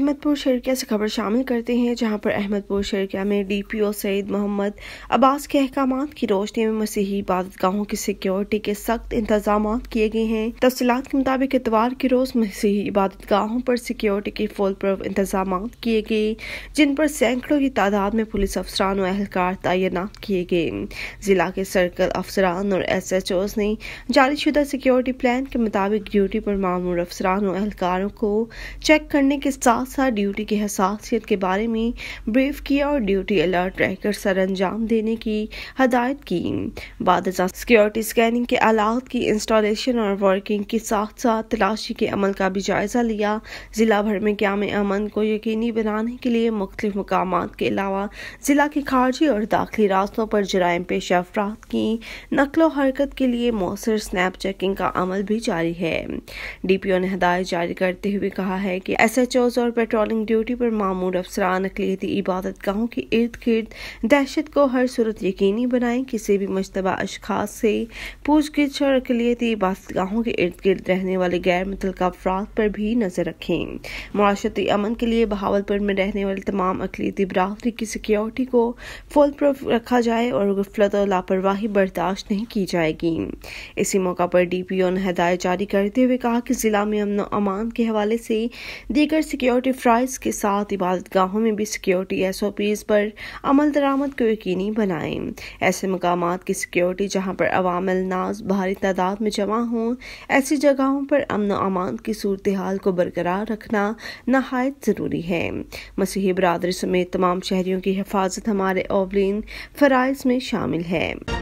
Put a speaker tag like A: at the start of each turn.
A: अहमदपुर शर्किया से खबर शामिल करते हैं जहां पर अहमदपुर शर्किया में डीपीओ सईद मोहम्मद अब्बास के अहकाम की रोशनी में मसीही गाहों की सिक्योरिटी के सख्त इंतजाम किए गए हैं तफसीत के मुताबिक इतवार के रोज मसीही इबादतगाहों पर सिक्योरिटी के फुल प्रूफ इंतजाम किए गए जिन पर सैकड़ों की तादाद में पुलिस अफसरान और एहलकार तैनात किए गए जिला के सर्कल अफसरान और एस एच ओज ने जारी शुदा सिक्योरिटी प्लान के मुताबिक ड्यूटी पर मामूर अफसरान और एहलकारों को चेक करने के साथ साथ ड्यूटी की हसासीत के बारे में ब्रीफ किया और ड्यूटी अलर्ट रहकर अंजाम देने की हदायत की बाद सिक्योरिटी स्कैनिंग के आलात की इंस्टॉलेशन और वर्किंग के साथ साथ तलाशी के अमल का भी जायज़ा लिया ज़िला भर में क्याम अमन को यकीनी बनाने के लिए मुख्त मकाम के अलावा ज़िला के खारजी और दाखिली रास्तों पर जराइम पेश अफराद की नकलो हरकत के लिए मौसर स्नैप चेकिंग का अमल भी जारी है डी पी ओ ने हदायत जारी करते हुए कहा है कि एस एच ओज और पेट्रोलिंग ड्यूटी पर मामूर अफसरान अकलीती इबादत गाहों के इर्द गिर्द दहशत को हर सूरत यकीनी बनाएं किसी भी मुशतबा अशखास से पूछगिछ और अकलीती इबादत गाहों के इर्द गिर्द रहने वाले गैर मुतल अफराद पर भी नजर रखें माशरती अमन के लिए बहावलपुर में रहने वाले तमाम अकलीती बरदरी की सिक्योरिटी को फुल प्रूफ रखा जाए और गफलत और लापरवाही बर्दाश्त नहीं की जाएगी इसी मौका पर डी पी ओ ने हदायत जारी करते हुए कहा कि जिला में अमन अमान के हवाले से दीगर सिक्योरिटी छोटे फ्राइज के साथ इबादत गाहों में भी सिक्योरिटी एस ओ पीज़ पर अमल दरामद को यकीनी बनाएं ऐसे मकाम की सिक्योरिटी जहाँ पर अवामल नाज भारी तादाद में जमा हों ऐसी जगहों पर अमन अमान की सूरत हाल को बरकरार रखना नहायत ज़रूरी है मसीही बरदरी समेत तमाम शहरीों की हिफाजत हमारे ओवलिन फ़राइज़ में शामिल है